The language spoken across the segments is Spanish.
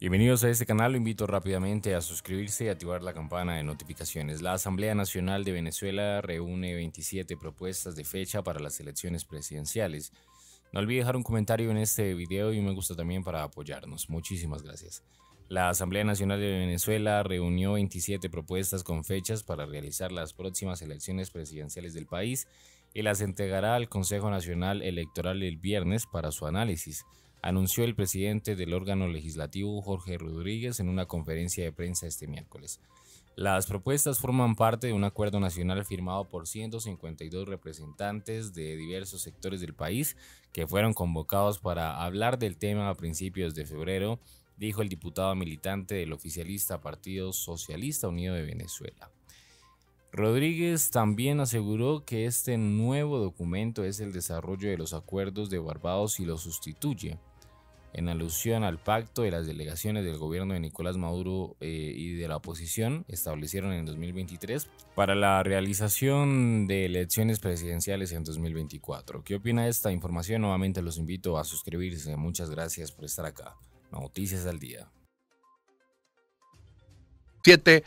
Bienvenidos a este canal, lo invito rápidamente a suscribirse y activar la campana de notificaciones. La Asamblea Nacional de Venezuela reúne 27 propuestas de fecha para las elecciones presidenciales. No olvide dejar un comentario en este video y un me gusta también para apoyarnos. Muchísimas gracias. La Asamblea Nacional de Venezuela reunió 27 propuestas con fechas para realizar las próximas elecciones presidenciales del país y las entregará al Consejo Nacional Electoral el viernes para su análisis anunció el presidente del órgano legislativo Jorge Rodríguez en una conferencia de prensa este miércoles. Las propuestas forman parte de un acuerdo nacional firmado por 152 representantes de diversos sectores del país que fueron convocados para hablar del tema a principios de febrero, dijo el diputado militante del oficialista Partido Socialista Unido de Venezuela. Rodríguez también aseguró que este nuevo documento es el desarrollo de los acuerdos de Barbados y lo sustituye en alusión al pacto de las delegaciones del gobierno de Nicolás Maduro eh, y de la oposición establecieron en 2023 para la realización de elecciones presidenciales en 2024. ¿Qué opina esta información? Nuevamente los invito a suscribirse. Muchas gracias por estar acá. Noticias al día. 7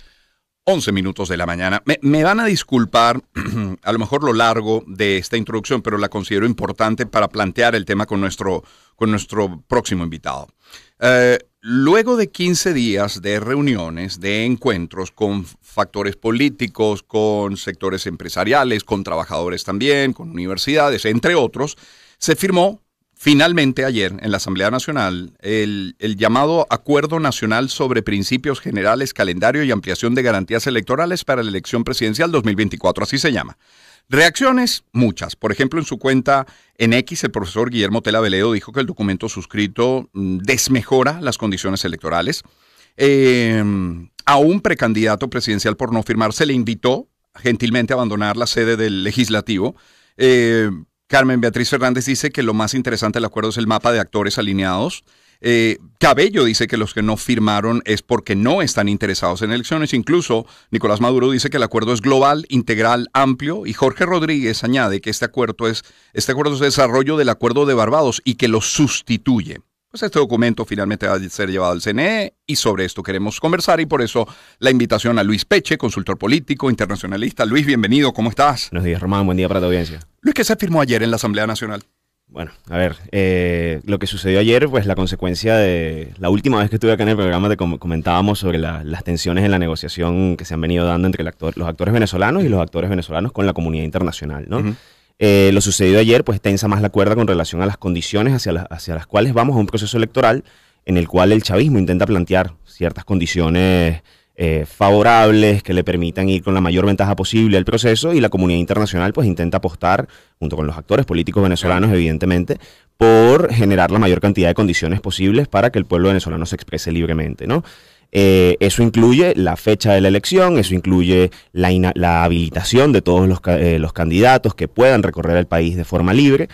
11 minutos de la mañana. Me, van a disculpar a lo mejor lo largo de esta introducción, pero la considero importante para plantear el tema con nuestro, con nuestro próximo invitado. Eh, luego de 15 días de reuniones, de encuentros con factores políticos, con sectores empresariales, con trabajadores también, con universidades, entre otros, se firmó Finalmente, ayer, en la Asamblea Nacional, el, llamado Acuerdo Nacional sobre Principios Generales, Calendario y Ampliación de Garantías Electorales para la Elección Presidencial 2024, así se llama. Reacciones, muchas. Por ejemplo, en su cuenta en X, el profesor Guillermo Tela Veledo dijo que el documento suscrito mm, desmejora las condiciones electorales. Em, a un precandidato presidencial por no firmar se le invitó gentilmente a abandonar la sede del legislativo. Em, Carmen Beatriz Fernández dice que lo más interesante del acuerdo es el mapa de actores alineados. Eh, Cabello dice que los que no firmaron es porque no están interesados en elecciones. Incluso Nicolás Maduro dice que el acuerdo es global, integral, amplio. Y Jorge Rodríguez añade que este acuerdo es, este acuerdo es desarrollo del acuerdo de Barbados y que lo sustituye pues este documento finalmente va a ser llevado al CNE y sobre esto queremos conversar y por eso la invitación a Luis Peche, consultor político, internacionalista. Luis, bienvenido, ¿cómo estás? Buenos días, Román, buen día para tu audiencia. Luis, ¿qué se firmó ayer en la Asamblea Nacional? Bueno, a ver, eh, lo que sucedió ayer, pues la consecuencia de la última vez que estuve acá en el programa te comentábamos sobre las tensiones en la negociación que se han venido dando entre los actores venezolanos y los actores venezolanos con la comunidad internacional, ¿no? Eh, lo sucedido ayer pues tensa más la cuerda con relación a las condiciones hacia, hacia las cuales vamos a un proceso electoral en el cual el chavismo intenta plantear ciertas condiciones eh, favorables que le permitan ir con la mayor ventaja posible al proceso y la comunidad internacional pues intenta apostar, junto con los actores políticos venezolanos evidentemente, por generar la mayor cantidad de condiciones posibles para que el pueblo venezolano se exprese libremente, ¿no? Eh, eso incluye la fecha de la elección, eso incluye la, habilitación de todos eh, los, candidatos que puedan recorrer el país de forma libre.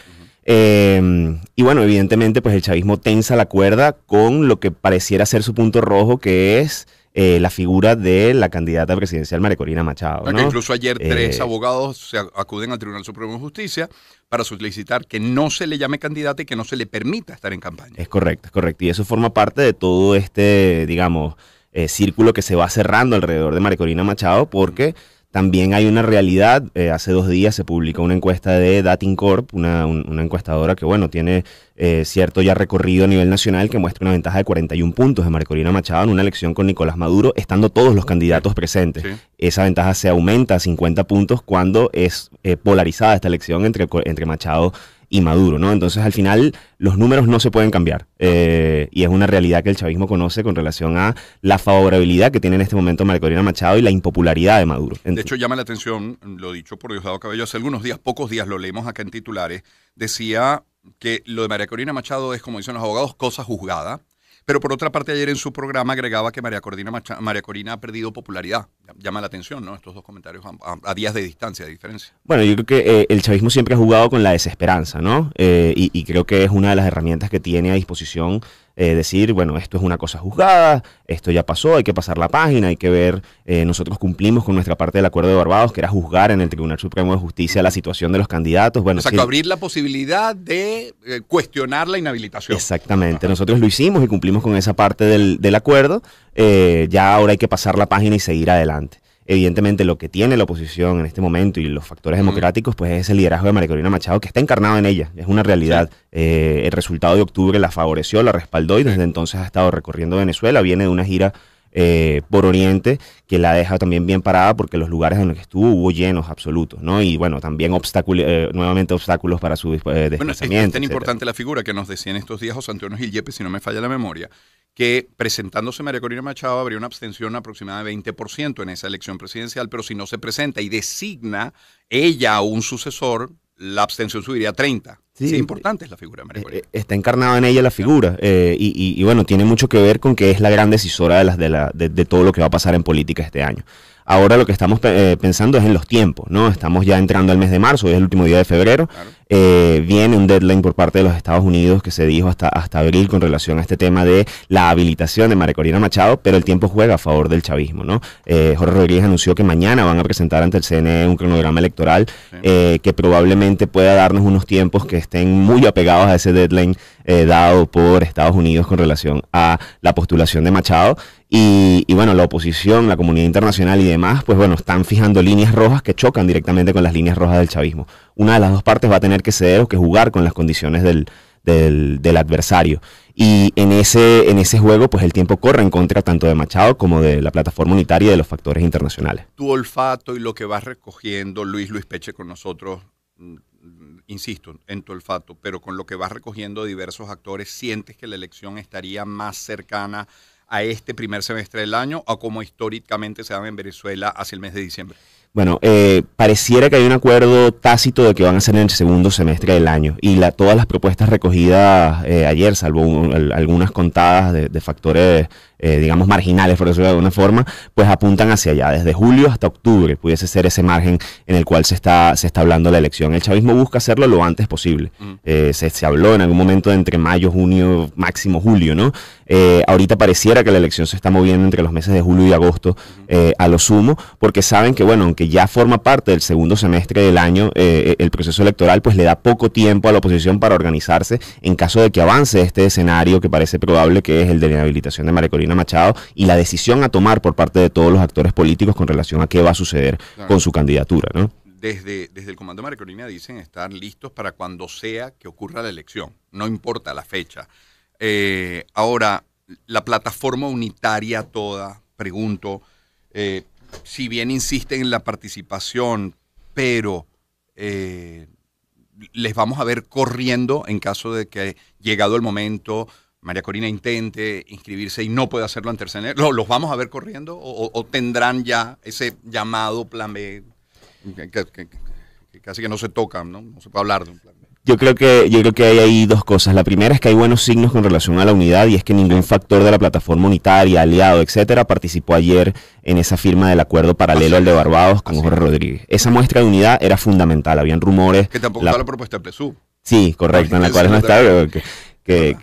Em, y bueno, evidentemente, pues el chavismo tensa la cuerda con lo que pareciera ser su punto rojo, que es eh, la figura de la candidata presidencial Corina Machado. incluso ayer eh, tres abogados se acuden al Tribunal Supremo de Justicia para solicitar que no se le llame candidata y que no se le permita estar en campaña. Es correcto, es correcto. Y eso forma parte de todo este, digamos, eh, círculo que se va cerrando alrededor de Corina Machado porque... También hay una realidad, eh, hace dos días se publicó una encuesta de Datincorp, una, una encuestadora que, bueno, tiene eh, cierto ya recorrido a nivel nacional que muestra una ventaja de 41 puntos de Marcolina Machado en una elección con Nicolás Maduro, estando todos los candidatos presentes. Esa ventaja se aumenta a 50 puntos cuando es eh, polarizada esta elección entre, entre Machado y y Maduro, ¿no? Entonces, al final, los números no se pueden cambiar. Eh, y es una realidad que el chavismo conoce con relación a la favorabilidad que tiene en este momento Corina Machado y la impopularidad de Maduro. de hecho, llama la atención, lo dicho por Diosdado Cabello, hace algunos días, pocos días, lo leemos acá en titulares, decía que lo de María Corina Machado es, como dicen los abogados, cosa juzgada pero por otra parte, ayer en su programa agregaba que María, María Corina ha perdido popularidad. Llama la atención, ¿no? Estos dos comentarios a, días de distancia, de diferencia. Bueno, yo creo que eh, el chavismo siempre ha jugado con la desesperanza, ¿no? Eh, y, creo que es una de las herramientas que tiene a disposición eh, decir, bueno, esto es una cosa juzgada, esto ya pasó, hay que pasar la página, hay que ver, eh, nosotros cumplimos con nuestra parte del acuerdo de Barbados, que era juzgar en el Tribunal Supremo de Justicia la situación de los candidatos. Bueno, Exacto, abrir la posibilidad de eh, cuestionar la inhabilitación. Exactamente, nosotros lo hicimos y cumplimos con esa parte del, del acuerdo, ya ahora hay que pasar la página y seguir adelante evidentemente lo que tiene la oposición en este momento y los factores democráticos, pues es el liderazgo de María Corina Machado, que está encarnado en ella, es una realidad. Eh, el resultado de octubre la favoreció, la respaldó y desde entonces ha estado recorriendo Venezuela, viene de una gira eh, por Oriente, que la deja también bien parada porque los lugares en los que estuvo hubo llenos absolutos, ¿no? Y bueno, también obstáculos, eh, nuevamente obstáculos para su eh, Bueno, es, tan importante la figura que nos decían estos días José Antonio Gil Yepes, si no me falla la memoria, que presentándose María Corina Machado habría una abstención aproximada de 20% en esa elección presidencial, pero si no se presenta y designa ella a un sucesor, la abstención subiría a 30. Sí, eh, importante es la figura de María eh, Corina. Eh, está encarnada en ella la figura y, bueno, tiene mucho que ver con que es la gran decisora de, las, de, de todo lo que va a pasar en política este año. Ahora lo que estamos eh, pensando es en los tiempos, ¿no? Estamos ya entrando al mes de marzo, hoy es el último día de febrero. Eh, viene un deadline por parte de los Estados Unidos que se dijo hasta, hasta abril con relación a este tema de la habilitación de María Corina Machado, pero el tiempo juega a favor del chavismo, ¿no? Eh, Jorge Rodríguez anunció que mañana van a presentar ante el CNE un cronograma electoral que probablemente pueda darnos unos tiempos que estén muy apegados a ese deadline dado por Estados Unidos con relación a la postulación de Machado. Y, bueno, la oposición, la comunidad internacional y demás, pues bueno, están fijando líneas rojas que chocan directamente con las líneas rojas del chavismo. Una de las dos partes va a tener que ceder o que jugar con las condiciones del, adversario. Y en ese, en ese juego, pues el tiempo corre en contra tanto de Machado como de la plataforma unitaria y de los factores internacionales. Tu olfato y lo que vas recogiendo, Luis Luis Peche con nosotros, mm, insisto, en tu olfato, pero con lo que vas recogiendo diversos actores, sientes que la elección estaría más cercana a este primer semestre del año o como históricamente se dan en Venezuela hacia el mes de diciembre? Bueno, eh, pareciera que hay un acuerdo tácito de que van a ser en el segundo semestre del año y todas las propuestas recogidas eh, ayer, salvo algunas contadas de, de factores eh, digamos, marginales, por decirlo de alguna forma, pues apuntan hacia allá. Desde julio hasta octubre pudiese ser ese margen en el cual se está, se está hablando la elección. El chavismo busca hacerlo lo antes posible. Mm. Eh, se, habló en algún momento de entre mayo, junio, máximo julio, ¿no? Eh, ahorita pareciera que la elección se está moviendo entre los meses de julio y agosto a lo sumo, porque saben que, bueno, aunque ya forma parte del segundo semestre del año, el proceso electoral pues le da poco tiempo a la oposición para organizarse en caso de que avance este escenario que parece probable que es el de la inhabilitación de María Corina Machado y la decisión a tomar por parte de todos los actores políticos con relación a qué va a suceder con su candidatura, ¿no? Desde, desde el Comando María dicen estar listos para cuando sea que ocurra la elección, no importa la fecha. Eh, ahora, la plataforma unitaria toda, pregunto, eh, si bien insisten en la participación, pero eh, les vamos a ver corriendo en caso de que llegado el momento María Corina intente inscribirse y no puede hacerlo a el ¿los vamos a ver corriendo o, tendrán ya ese llamado plan B que, casi que no se toca, ¿no? No se puede hablar de un plan B? Yo creo que, yo creo que hay ahí dos cosas. La primera es que hay buenos signos con relación a la unidad y es que ningún factor de la plataforma unitaria, aliado, etcétera, participó ayer en esa firma del acuerdo paralelo al de Barbados con Jorge Rodríguez. Esa muestra de unidad era fundamental. Habían rumores. Que tampoco la, la propuesta de PSU. Sí, correcto, en la cual no está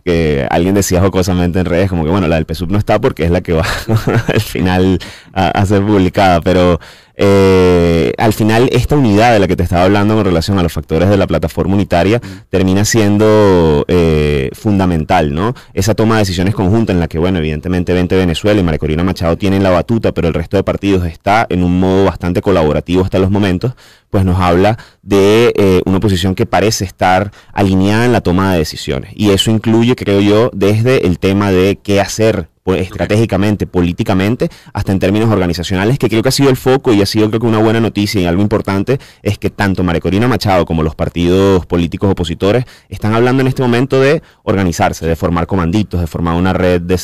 que, alguien decía jocosamente en redes, como que bueno, la del PSUB no está porque es la que va al final a, a ser publicada, pero eh, al final esta unidad de la que te estaba hablando en relación a los factores de la plataforma unitaria termina siendo eh, fundamental, ¿no? Esa toma de decisiones conjunta en la que, bueno, evidentemente 20 Venezuela y María Corina Machado tienen la batuta, pero el resto de partidos está en un modo bastante colaborativo hasta los momentos, pues nos habla de eh, una posición que parece estar alineada en la toma de decisiones. Y eso incluye, creo yo, desde el tema de qué hacer pues, estratégicamente, políticamente, hasta en términos organizacionales, que creo que ha sido el foco y ha sido creo que una buena noticia y algo importante es que tanto Corina Machado como los partidos políticos opositores están hablando en este momento de organizarse, de formar comanditos, de formar una red de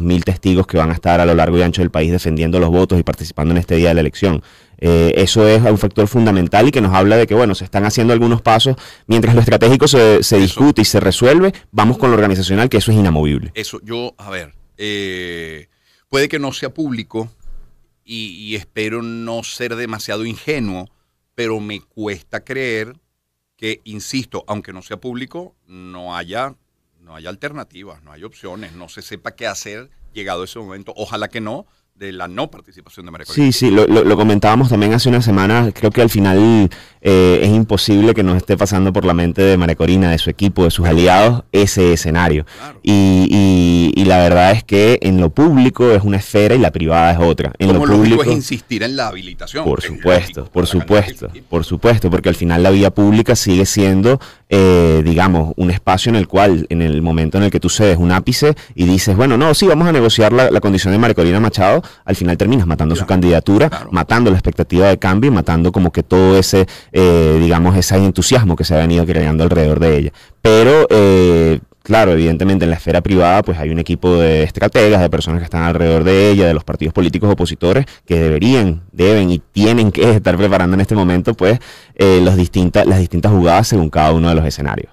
mil testigos que van a estar a lo largo y ancho del país defendiendo los votos y participando en este día de la elección. Eh, eso es un factor fundamental y que nos habla de que, bueno, se están haciendo algunos pasos. Mientras lo estratégico se, se discute y se resuelve, vamos con lo organizacional, que eso es inamovible. Eso, yo, a ver, eh, puede que no sea público y, espero no ser demasiado ingenuo, pero me cuesta creer que, insisto, aunque no sea público, no haya, no haya alternativas, no hay opciones, no se sepa qué hacer llegado ese momento. Ojalá que no, de la no participación de María Sí, sí, lo, comentábamos también hace una semana. Creo que al final eh, es imposible que nos esté pasando por la mente de María Corina, de su equipo, de sus aliados, ese escenario. Y, la verdad es que en lo público es una esfera y la privada es otra. En lo, público es insistir en la habilitación. Por supuesto, por supuesto, por supuesto, porque al final la vía pública sigue siendo, eh, digamos, un espacio en el cual, en el momento en el que tú cedes un ápice y dices, bueno, no, sí, vamos a negociar la, la condición de María Machado, al final terminas matando su candidatura, matando la expectativa de cambio y matando como que todo ese, eh, digamos, ese entusiasmo que se ha venido creando alrededor de ella. Pero... Eh, claro, evidentemente en la esfera privada pues hay un equipo de estrategas, de personas que están alrededor de ella, de los partidos políticos opositores que deberían, deben y tienen que estar preparando en este momento pues eh, distintas, las distintas jugadas según cada uno de los escenarios.